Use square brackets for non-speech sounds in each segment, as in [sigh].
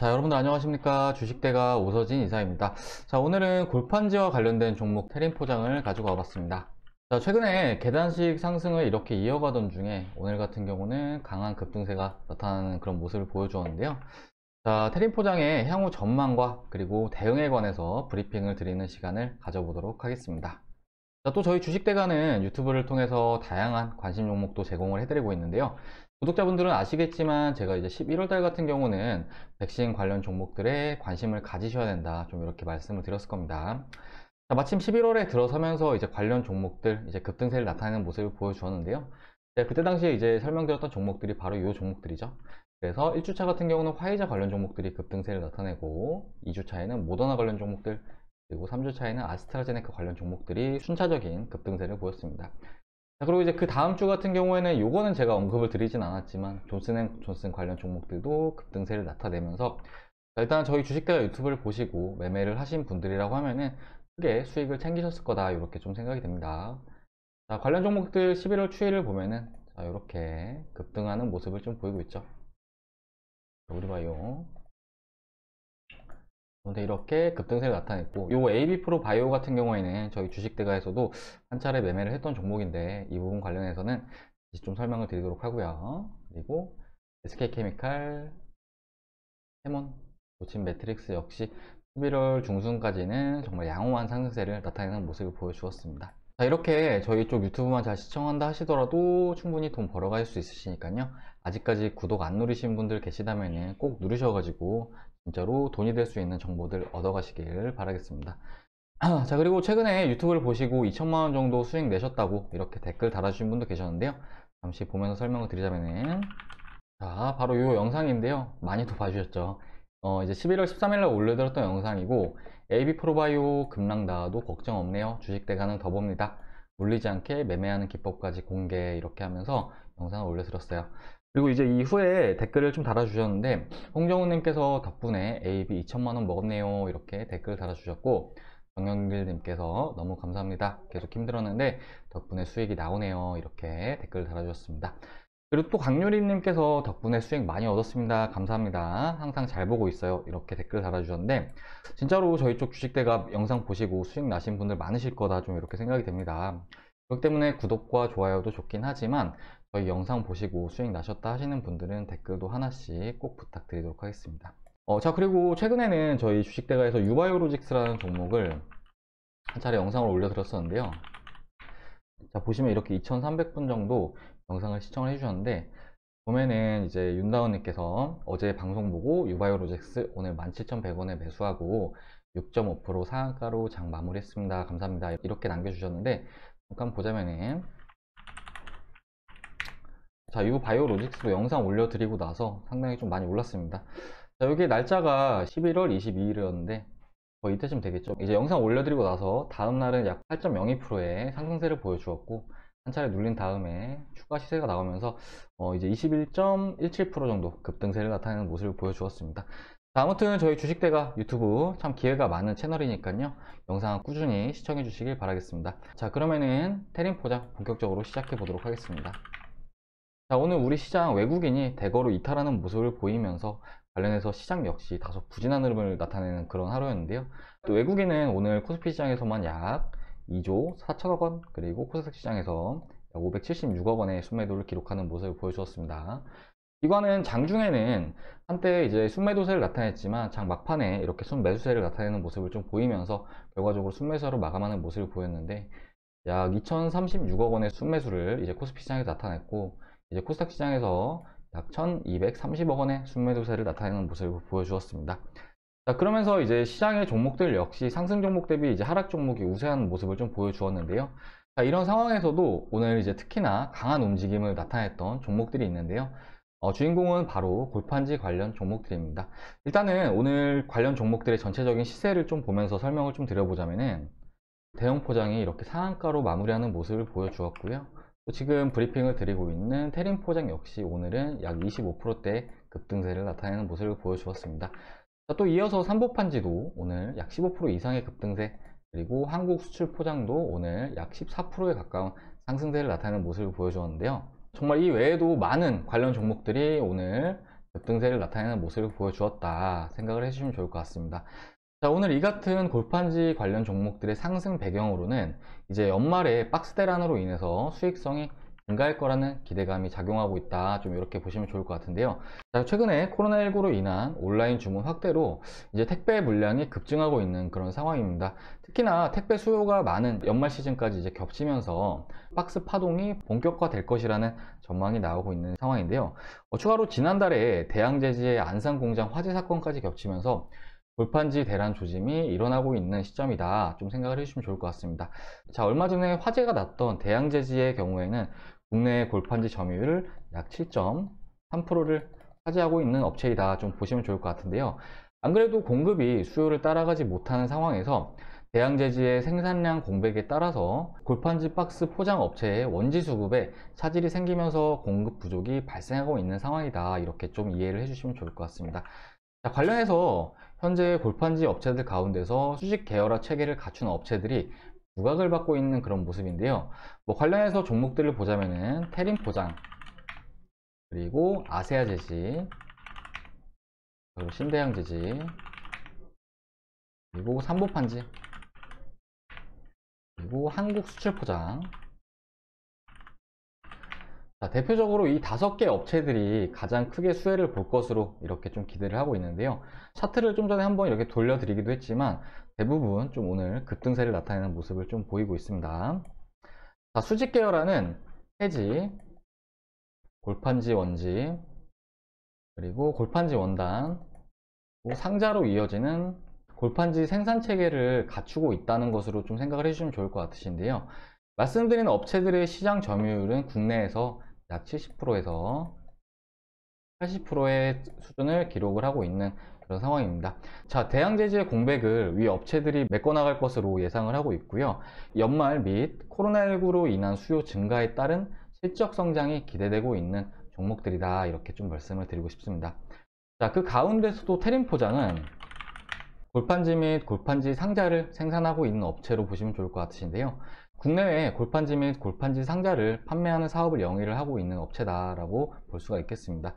자 여러분들 안녕하십니까 주식대가 오서진 이사입니다 자 오늘은 골판지와 관련된 종목 테린 포장을 가지고 와봤습니다 자 최근에 계단식 상승을 이렇게 이어가던 중에 오늘 같은 경우는 강한 급등세가 나타나는 그런 모습을 보여주었는데요 자 테린 포장의 향후 전망과 그리고 대응에 관해서 브리핑을 드리는 시간을 가져보도록 하겠습니다 자, 또 저희 주식대가는 유튜브를 통해서 다양한 관심 종목도 제공을 해드리고 있는데요. 구독자분들은 아시겠지만 제가 이제 11월 달 같은 경우는 백신 관련 종목들에 관심을 가지셔야 된다 좀 이렇게 말씀을 드렸을 겁니다 자, 마침 11월에 들어서면서 이제 관련 종목들 이제 급등세를 나타내는 모습을 보여주었는데요 네, 그때 당시에 이제 설명드렸던 종목들이 바로 이 종목들이죠 그래서 1주차 같은 경우는 화이자 관련 종목들이 급등세를 나타내고 2주차에는 모더나 관련 종목들 그리고 3주차에는 아스트라제네카 관련 종목들이 순차적인 급등세를 보였습니다 자, 그리고 이제 그 다음 주 같은 경우에는 요거는 제가 언급을 드리진 않았지만 존슨앤존슨 관련 종목들도 급등세를 나타내면서 자, 일단 저희 주식대화 유튜브를 보시고 매매를 하신 분들이라고 하면은 크게 수익을 챙기셨을 거다 이렇게 좀 생각이 됩니다. 자, 관련 종목들 11월 추이를 보면은 자, 이렇게 급등하는 모습을 좀 보이고 있죠. 우리 봐요. 근 이렇게 급등세를 나타냈고 요 AB 프로 바이오 같은 경우에는 저희 주식대가에서도 한 차례 매매를 했던 종목인데 이 부분 관련해서는 좀 설명을 드리도록 하고요 그리고 SK케미칼 해몬 고친 매트릭스 역시 11월 중순까지는 정말 양호한 상승세를 나타내는 모습을 보여주었습니다 자 이렇게 저희 쪽 유튜브만 잘 시청한다 하시더라도 충분히 돈 벌어갈 수 있으시니까요 아직까지 구독 안 누르신 분들 계시다면 꼭 누르셔가지고 진짜로 돈이 될 수 있는 정보들 얻어가시길 바라겠습니다. [clears throat] 자 그리고 최근에 유튜브를 보시고 2천만원 정도 수익 내셨다고 이렇게 댓글 달아주신 분도 계셨는데요 잠시 보면서 설명을 드리자면은 자 바로 이 영상인데요 많이도 봐주셨죠 어 이제 11월 13일날 올려드렸던 영상이고 AB 프로바이오 급락 나도 걱정 없네요 주식 대가는 더 봅니다 물리지 않게 매매하는 기법까지 공개 이렇게 하면서 영상을 올려드렸어요 그리고 이제 이후에 댓글을 좀 달아주셨는데 홍정우님께서 덕분에 AB 2천만원 먹었네요 이렇게 댓글 달아주셨고 정영길님께서 너무 감사합니다 계속 힘들었는데 덕분에 수익이 나오네요 이렇게 댓글 달아주셨습니다 그리고 또강유리님께서 덕분에 수익 많이 얻었습니다 감사합니다 항상 잘 보고 있어요 이렇게 댓글 달아주셨는데 진짜로 저희 쪽 주식대가 영상 보시고 수익 나신 분들 많으실 거다 좀 이렇게 생각이 됩니다 그렇기 때문에 구독과 좋아요도 좋긴 하지만 저희 영상 보시고 수익 나셨다 하시는 분들은 댓글도 하나씩 꼭 부탁드리도록 하겠습니다 어, 자 그리고 최근에는 저희 주식대가에서 유바이오로직스라는 종목을 한 차례 영상을 올려드렸었는데요 자 보시면 이렇게 2300분 정도 영상을 시청을 해주셨는데 봄에는 이제 윤다운님께서 어제 방송 보고 유바이오로직스 오늘 17,100원에 매수하고 6.5% 상한가로 장 마무리했습니다. 감사합니다. 이렇게 남겨주셨는데 잠깐 보자면은 자, 이거 바이오로직스로 영상 올려드리고 나서 상당히 좀 많이 올랐습니다. 자, 여기 날짜가 11월 22일이었는데 거의 이때쯤 되겠죠. 이제 영상 올려드리고 나서 다음날은 약 8.02%의 상승세를 보여주었고 한 차례 눌린 다음에 추가 시세가 나오면서 어 이제 21.17% 정도 급등세를 나타내는 모습을 보여주었습니다. 아무튼 저희 주식대가 유튜브 참 기회가 많은 채널이니까요 영상 꾸준히 시청해 주시길 바라겠습니다 자 그러면은 테린 포장 본격적으로 시작해 보도록 하겠습니다 자 오늘 우리 시장 외국인이 대거로 이탈하는 모습을 보이면서 관련해서 시장 역시 다소 부진한 흐름을 나타내는 그런 하루였는데요 또 외국인은 오늘 코스피 시장에서만 약 2조 4천억 원 그리고 코스닥 시장에서 약 576억 원의 순매도를 기록하는 모습을 보여주었습니다 이거는 장중에는 한때 이제 순매도세를 나타냈지만 장 막판에 이렇게 순매수세를 나타내는 모습을 좀 보이면서 결과적으로 순매수로 마감하는 모습을 보였는데 약 2036억 원의 순매수를 이제 코스피 시장에 나타냈고 이제 코스닥 시장에서 약 1230억 원의 순매도세를 나타내는 모습을 보여주었습니다. 자 그러면서 이제 시장의 종목들 역시 상승 종목 대비 이제 하락 종목이 우세한 모습을 좀 보여주었는데요. 자 이런 상황에서도 오늘 이제 특히나 강한 움직임을 나타냈던 종목들이 있는데요. 어, 주인공은 바로 골판지 관련 종목들입니다. 일단은 오늘 관련 종목들의 전체적인 시세를 좀 보면서 설명을 좀 드려보자면은 대형 포장이 이렇게 상한가로 마무리하는 모습을 보여주었고요. 또 지금 브리핑을 드리고 있는 테린 포장 역시 오늘은 약 25%대 급등세를 나타내는 모습을 보여주었습니다. 자, 또 이어서 삼보판지도 오늘 약 15% 이상의 급등세 그리고 한국 수출 포장도 오늘 약 14%에 가까운 상승세를 나타내는 모습을 보여주었는데요. 정말 이 외에도 많은 관련 종목들이 오늘 급등세를 나타내는 모습을 보여주었다 생각을 해주시면 좋을 것 같습니다. 자 오늘 이 같은 골판지 관련 종목들의 상승 배경으로는 이제 연말에 박스대란으로 인해서 수익성이 증가할 거라는 기대감이 작용하고 있다 좀 이렇게 보시면 좋을 것 같은데요 자, 최근에 코로나19로 인한 온라인 주문 확대로 이제 택배 물량이 급증하고 있는 그런 상황입니다 특히나 택배 수요가 많은 연말 시즌까지 이제 겹치면서 박스 파동이 본격화될 것이라는 전망이 나오고 있는 상황인데요 어, 추가로 지난달에 대양제지의 안산공장 화재 사건까지 겹치면서 골판지 대란 조짐이 일어나고 있는 시점이다 좀 생각을 해주시면 좋을 것 같습니다 자 얼마 전에 화재가 났던 대양제지의 경우에는 국내 골판지 점유율 약 7.3%를 차지하고 있는 업체이다 좀 보시면 좋을 것 같은데요 안 그래도 공급이 수요를 따라가지 못하는 상황에서 대양제지의 생산량 공백에 따라서 골판지 박스 포장 업체의 원지 수급에 차질이 생기면서 공급 부족이 발생하고 있는 상황이다 이렇게 좀 이해를 해주시면 좋을 것 같습니다 자, 관련해서 현재 골판지 업체들 가운데서 수직 계열화 체계를 갖춘 업체들이 부각을 받고 있는 그런 모습인데요 뭐 관련해서 종목들을 보자면은 테림 포장 그리고 아세아 제지 그리고 신대양 제지 그리고 삼보판지 그리고 한국 수출 포장 자, 대표적으로 이 다섯 개 업체들이 가장 크게 수혜를 볼 것으로 이렇게 좀 기대를 하고 있는데요. 차트를 좀 전에 한번 이렇게 돌려드리기도 했지만 대부분 좀 오늘 급등세를 나타내는 모습을 좀 보이고 있습니다. 자, 수직 계열화는 해지, 골판지 원지, 그리고 골판지 원단, 상자로 이어지는 골판지 생산 체계를 갖추고 있다는 것으로 좀 생각을 해주시면 좋을 것 같으신데요. 말씀드린 업체들의 시장 점유율은 국내에서 약 70%에서 80%의 수준을 기록을 하고 있는 그런 상황입니다. 자, 대항제지의 공백을 위 업체들이 메꿔나갈 것으로 예상을 하고 있고요. 연말 및 코로나19로 인한 수요 증가에 따른 실적 성장이 기대되고 있는 종목들이다. 이렇게 좀 말씀을 드리고 싶습니다. 자, 그 가운데서도 테림포장은 골판지 및 골판지 상자를 생산하고 있는 업체로 보시면 좋을 것 같으신데요. 국내외 골판지 및 골판지 상자를 판매하는 사업을 영위를 하고 있는 업체다라고 볼 수가 있겠습니다.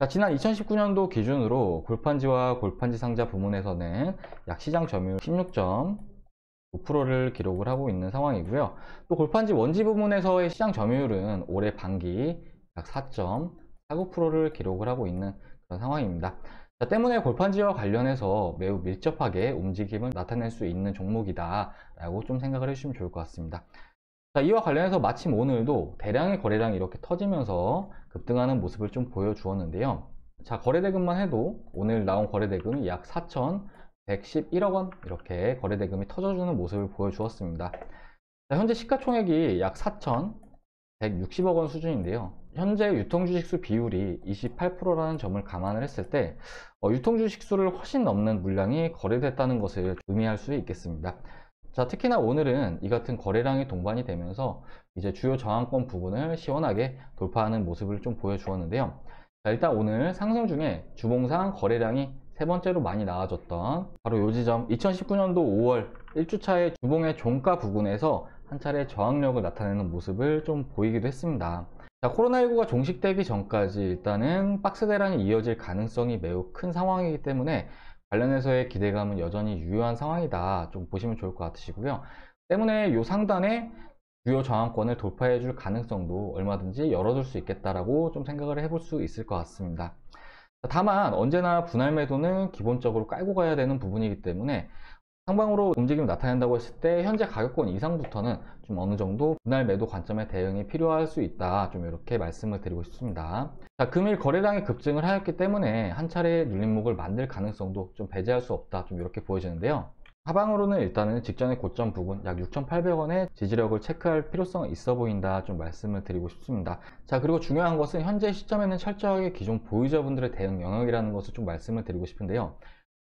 자, 지난 2019년도 기준으로 골판지와 골판지 상자 부문에서는 약 시장 점유율 16.5%를 기록을 하고 있는 상황이고요. 또 골판지 원지 부문에서의 시장 점유율은 올해 반기 약 4.49%를 기록을 하고 있는 그런 상황입니다. 때문에 골판지와 관련해서 매우 밀접하게 움직임을 나타낼 수 있는 종목이다 라고 좀 생각을 해주시면 좋을 것 같습니다 자, 이와 관련해서 마침 오늘도 대량의 거래량이 이렇게 터지면서 급등하는 모습을 좀 보여주었는데요 자 거래대금만 해도 오늘 나온 거래대금이 약 4,111억 원 이렇게 거래대금이 터져주는 모습을 보여주었습니다 자, 현재 시가총액이 약4,000 160억 원 수준인데요. 현재 유통주식수 비율이 28%라는 점을 감안을 했을 때 어, 유통주식수를 훨씬 넘는 물량이 거래됐다는 것을 의미할 수 있겠습니다. 자 특히나 오늘은 이 같은 거래량이 동반이 되면서 이제 주요 저항권 부분을 시원하게 돌파하는 모습을 좀 보여주었는데요. 자, 일단 오늘 상승 중에 주봉상 거래량이 세 번째로 많이 나와졌던 바로 요 지점 2019년도 5월 1주차의 주봉의 종가 부근에서 한 차례 저항력을 나타내는 모습을 좀 보이기도 했습니다. 자, 코로나19가 종식되기 전까지 일단은 박스 대란이 이어질 가능성이 매우 큰 상황이기 때문에 관련해서의 기대감은 여전히 유효한 상황이다. 좀 보시면 좋을 것 같으시고요. 때문에 이 상단에 주요 저항권을 돌파해 줄 가능성도 얼마든지 열어둘수 있겠다라고 좀 생각을 해볼 수 있을 것 같습니다. 다만 언제나 분할 매도는 기본적으로 깔고 가야 되는 부분이기 때문에 상방으로 움직임을 나타낸다고 했을 때 현재 가격권 이상부터는 좀 어느 정도 분할 매도 관점의 대응이 필요할 수 있다 좀 이렇게 말씀을 드리고 싶습니다 자 금일 거래량이 급증을 하였기 때문에 한 차례 눌림목을 만들 가능성도 좀 배제할 수 없다 좀 이렇게 보여지는데요 하방으로는 일단은 직전의 고점 부근 약 6,800원의 지지력을 체크할 필요성이 있어 보인다 좀 말씀을 드리고 싶습니다 자 그리고 중요한 것은 현재 시점에는 철저하게 기존 보유자분들의 대응 영역이라는 것을 좀 말씀을 드리고 싶은데요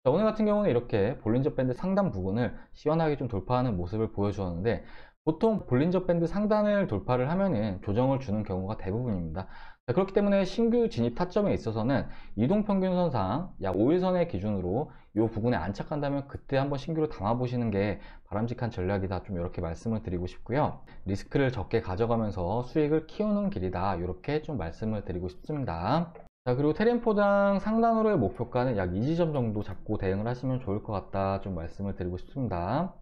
자, 오늘 같은 경우는 이렇게 볼린저 밴드 상단 부분을 시원하게 좀 돌파하는 모습을 보여주었는데 보통 볼린저 밴드 상단을 돌파를 하면은 조정을 주는 경우가 대부분입니다. 자, 그렇기 때문에 신규 진입 타점에 있어서는 이동평균선상 약 5일선의 기준으로 이 부분에 안착한다면 그때 한번 신규로 담아보시는 게 바람직한 전략이다 좀 이렇게 말씀을 드리고 싶고요. 리스크를 적게 가져가면서 수익을 키우는 길이다 이렇게 좀 말씀을 드리고 싶습니다. 자 그리고 테림포장 상단으로의 목표가는 약 2지점 정도 잡고 대응을 하시면 좋을 것 같다 좀 말씀을 드리고 싶습니다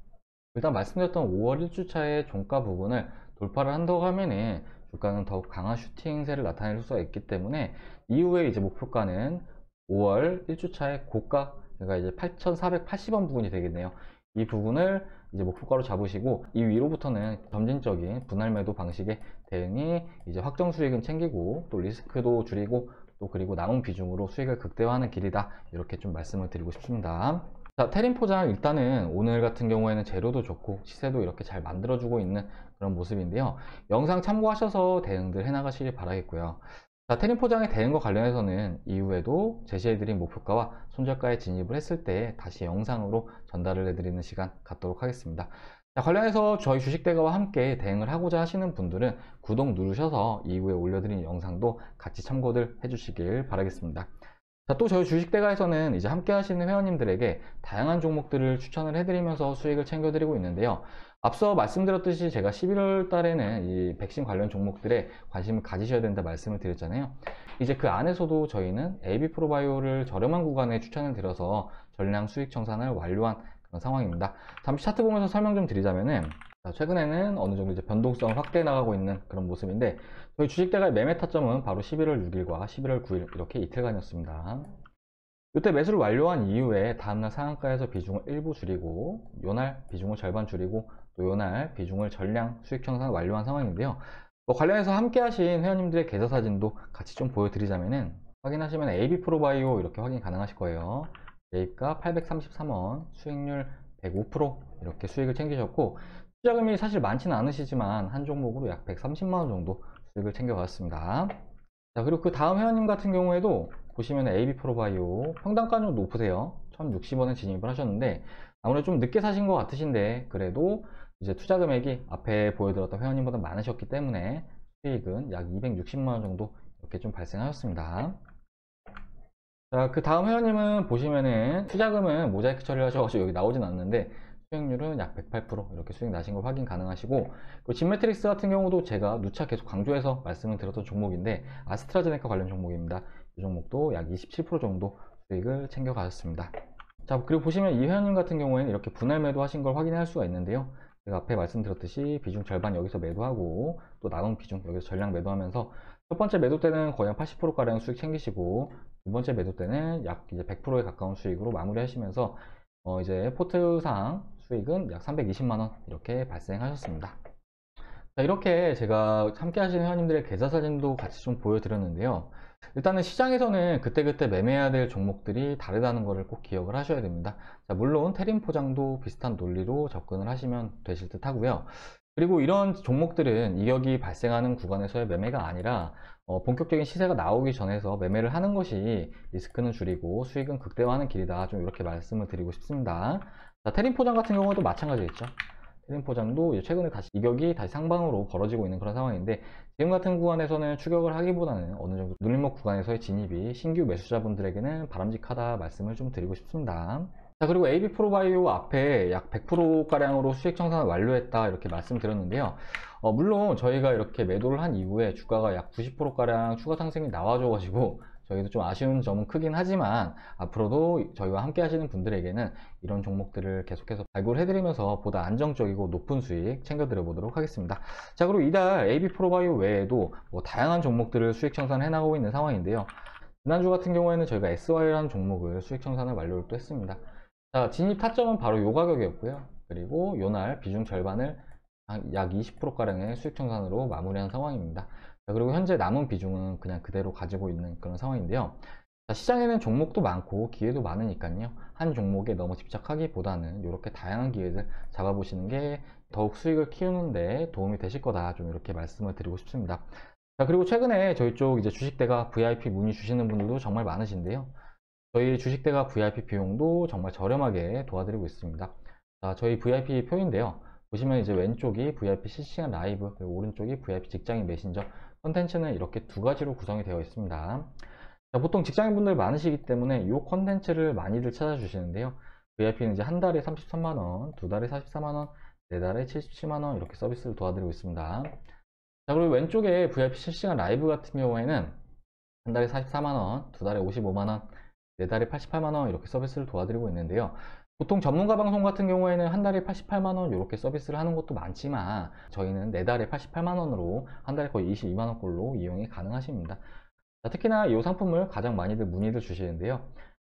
일단 말씀드렸던 5월 1주차의 종가 부분을 돌파를 한다고 하면은 주가는 더욱 강한 슈팅세를 나타낼 수가 있기 때문에 이후에 이제 목표가는 5월 1주차의 고가 그러니까 이제 8,480원 부분이 되겠네요 이 부분을 이제 목표가로 잡으시고 이 위로부터는 점진적인 분할 매도 방식의 대응이 이제 확정 수익은 챙기고 또 리스크도 줄이고 또 그리고 나온 비중으로 수익을 극대화하는 길이다 이렇게 좀 말씀을 드리고 싶습니다 자 테린 포장 일단은 오늘 같은 경우에는 재료도 좋고 시세도 이렇게 잘 만들어주고 있는 그런 모습인데요 영상 참고하셔서 대응들 해나가시길 바라겠고요 자, 테린 포장의 대응과 관련해서는 이후에도 제시해드린 목표가와 손절가에 진입을 했을 때 다시 영상으로 전달을 해드리는 시간 갖도록 하겠습니다. 자, 관련해서 저희 주식대가와 함께 대응을 하고자 하시는 분들은 구독 누르셔서 이후에 올려드린 영상도 같이 참고들 해주시길 바라겠습니다. 자, 또 저희 주식대가에서는 이제 함께 하시는 회원님들에게 다양한 종목들을 추천을 해드리면서 수익을 챙겨드리고 있는데요. 앞서 말씀드렸듯이 제가 11월 달에는 이 백신 관련 종목들에 관심을 가지셔야 된다 말씀을 드렸잖아요. 이제 그 안에서도 저희는 AB 프로바이오를 저렴한 구간에 추천을 드려서 전량 수익 청산을 완료한 상황입니다. 잠시 차트 보면서 설명 좀 드리자면은 최근에는 어느 정도 이제 변동성을 확대해 나가고 있는 그런 모습인데 저희 주식대가의 매매 타점은 바로 11월 6일과 11월 9일 이렇게 이틀간이었습니다. 이때 매수를 완료한 이후에 다음날 상한가에서 비중을 일부 줄이고 요날 비중을 절반 줄이고 또 요날 비중을 전량 수익 청산을 완료한 상황인데요. 뭐 관련해서 함께 하신 회원님들의 계좌 사진도 같이 좀 보여드리자면은 확인하시면 AB 프로바이오 이렇게 확인 가능하실 거예요. 매입가 833원, 수익률 105% 이렇게 수익을 챙기셨고 투자금이 사실 많지는 않으시지만 한 종목으로 약 130만원 정도 수익을 챙겨갔습니다. 자 그리고 그 다음 회원님 같은 경우에도 보시면 AB 프로바이오 평당가 좀 높으세요. 1060원에 진입을 하셨는데 아무래도 좀 늦게 사신 것 같으신데 그래도 이제 투자 금액이 앞에 보여드렸던 회원님보다 많으셨기 때문에 수익은 약 260만원 정도 이렇게 좀 발생하셨습니다. 자, 그 다음 회원님은 보시면은 투자금은 모자이크 처리를 하셔가지고 여기 나오진 않는데 수익률은 약 108% 이렇게 수익 나신 걸 확인 가능하시고 그 진매트릭스 같은 경우도 제가 누차 계속 강조해서 말씀을 드렸던 종목인데 아스트라제네카 관련 종목입니다. 이 종목도 약 27% 정도 수익을 챙겨가셨습니다. 자 그리고 보시면 이 회원님 같은 경우에는 이렇게 분할 매도하신 걸 확인할 수가 있는데요. 제가 앞에 말씀드렸듯이 비중 절반 여기서 매도하고 또 나눔 비중 여기서 전량 매도하면서 첫 번째 매도 때는 거의 한 80%가량 수익 챙기시고 두 번째 매도 때는 약 이제 100%에 가까운 수익으로 마무리하시면서 어 이제 포트상 수익은 약 320만 원 이렇게 발생하셨습니다. 자, 이렇게 제가 함께 하시는 회원님들의 계좌 사진도 같이 좀 보여드렸는데요. 일단은 시장에서는 그때그때 매매해야 될 종목들이 다르다는 것을 꼭 기억을 하셔야 됩니다. 자, 물론 테림 포장도 비슷한 논리로 접근을 하시면 되실 듯 하고요. 그리고 이런 종목들은 이격이 발생하는 구간에서의 매매가 아니라 어, 본격적인 시세가 나오기 전에서 매매를 하는 것이 리스크는 줄이고 수익은 극대화하는 길이다 좀 이렇게 말씀을 드리고 싶습니다 자, 테린 포장 같은 경우도 마찬가지겠죠 테린 포장도 최근에 다시 이격이 다시 상방으로 벌어지고 있는 그런 상황인데 지금 같은 구간에서는 추격을 하기보다는 어느 정도 눌림목 구간에서의 진입이 신규 매수자분들에게는 바람직하다 말씀을 좀 드리고 싶습니다 자 그리고 AB 프로바이오 앞에 약 100%가량으로 수익청산을 완료했다 이렇게 말씀드렸는데요 어, 물론 저희가 이렇게 매도를 한 이후에 주가가 약 90%가량 추가 상승이 나와줘 가지고 저희도 좀 아쉬운 점은 크긴 하지만 앞으로도 저희와 함께 하시는 분들에게는 이런 종목들을 계속해서 발굴해 드리면서 보다 안정적이고 높은 수익 챙겨 드려 보도록 하겠습니다 자 그리고 이달 AB 프로바이오 외에도 뭐 다양한 종목들을 수익 청산해 나가고 있는 상황인데요 지난주 같은 경우에는 저희가 SY라는 종목을 수익 청산을 완료를 또 했습니다 자, 진입 타점은 바로 요 가격이었고요. 그리고 요 날 비중 절반을 약 20%가량의 수익 청산으로 마무리한 상황입니다. 자, 그리고 현재 남은 비중은 그냥 그대로 가지고 있는 그런 상황인데요. 자, 시장에는 종목도 많고 기회도 많으니까요. 한 종목에 너무 집착하기보다는 이렇게 다양한 기회를 잡아보시는 게 더욱 수익을 키우는데 도움이 되실 거다. 좀 이렇게 말씀을 드리고 싶습니다. 자, 그리고 최근에 저희 쪽 이제 주식대가 VIP 문의 주시는 분들도 정말 많으신데요. 저희 주식대가 VIP 비용도 정말 저렴하게 도와드리고 있습니다. 자, 저희 VIP 표인데요. 보시면 이제 왼쪽이 VIP 실시간 라이브, 그리고 오른쪽이 VIP 직장인 메신저. 컨텐츠는 이렇게 두 가지로 구성이 되어 있습니다. 자, 보통 직장인분들 많으시기 때문에 이 컨텐츠를 많이들 찾아주시는데요. VIP는 이제 한 달에 33만원, 두 달에 44만원, 네 달에 77만원 이렇게 서비스를 도와드리고 있습니다. 자, 그리고 왼쪽에 VIP 실시간 라이브 같은 경우에는 한 달에 44만원, 두 달에 55만원, 네 달에 88만원 이렇게 서비스를 도와드리고 있는데요 보통 전문가 방송 같은 경우에는 한 달에 88만원 이렇게 서비스를 하는 것도 많지만 저희는 네 달에 88만원으로 한 달에 거의 22만원꼴로 이용이 가능하십니다 자, 특히나 이 상품을 가장 많이들 문의를 주시는데요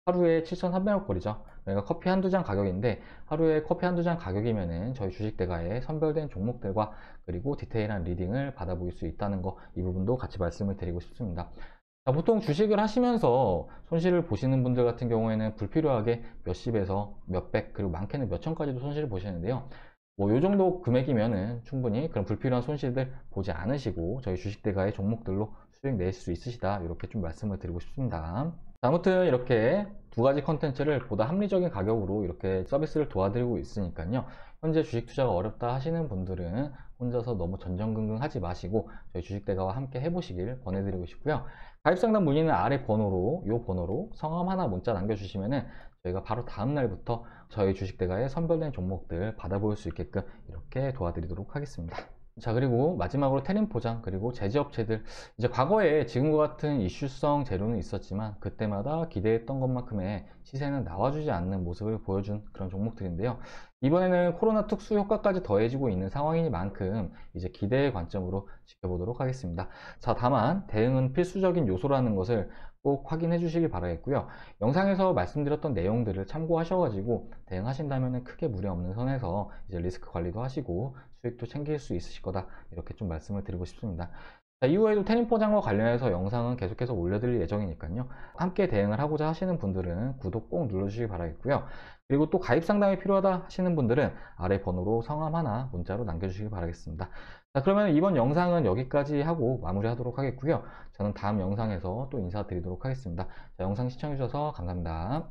하루에 7,300원 거이죠 그러니까 커피 한두 잔 가격인데 하루에 커피 한두 잔 가격이면은 저희 주식대가의 선별된 종목들과 그리고 디테일한 리딩을 받아보실 수 있다는 거 이 부분도 같이 말씀을 드리고 싶습니다 보통 주식을 하시면서 손실을 보시는 분들 같은 경우에는 불필요하게 몇십에서 몇백 그리고 많게는 몇천까지도 손실을 보시는데요 뭐이 정도 금액이면은 충분히 그런 불필요한 손실들 보지 않으시고 저희 주식대가의 종목들로 수익 낼 수 있으시다 이렇게 좀 말씀을 드리고 싶습니다 아무튼 이렇게 두 가지 컨텐츠를 보다 합리적인 가격으로 이렇게 서비스를 도와드리고 있으니까요 현재 주식 투자가 어렵다 하시는 분들은 혼자서 너무 전전긍긍 하지 마시고 저희 주식대가와 함께 해보시길 권해드리고 싶고요. 가입상담 문의는 아래 번호로 이 번호로 성함 하나 문자 남겨주시면 저희가 바로 다음날부터 저희 주식대가의 선별된 종목들 받아볼 수 있게끔 이렇게 도와드리도록 하겠습니다. 자 그리고 마지막으로 태림 포장 그리고 제지업체들 이제 과거에 지금과 같은 이슈성 재료는 있었지만 그때마다 기대했던 것만큼의 시세는 나와주지 않는 모습을 보여준 그런 종목들인데요 이번에는 코로나 특수 효과까지 더해지고 있는 상황이니만큼 이제 기대의 관점으로 지켜보도록 하겠습니다. 자, 다만 대응은 필수적인 요소라는 것을 꼭 확인해 주시기 바라겠고요. 영상에서 말씀드렸던 내용들을 참고하셔가지고 대응하신다면 크게 무리 없는 선에서 이제 리스크 관리도 하시고 수익도 챙길 수 있으실 거다 이렇게 좀 말씀을 드리고 싶습니다. 자, 이후에도 테니 포장과 관련해서 영상은 계속해서 올려드릴 예정이니까요. 함께 대응을 하고자 하시는 분들은 구독 꼭 눌러주시기 바라겠고요. 그리고 또 가입 상담이 필요하다 하시는 분들은 아래 번호로 성함 하나 문자로 남겨주시기 바라겠습니다. 자, 그러면 이번 영상은 여기까지 하고 마무리하도록 하겠고요. 저는 다음 영상에서 또 인사드리도록 하겠습니다. 자, 영상 시청해주셔서 감사합니다.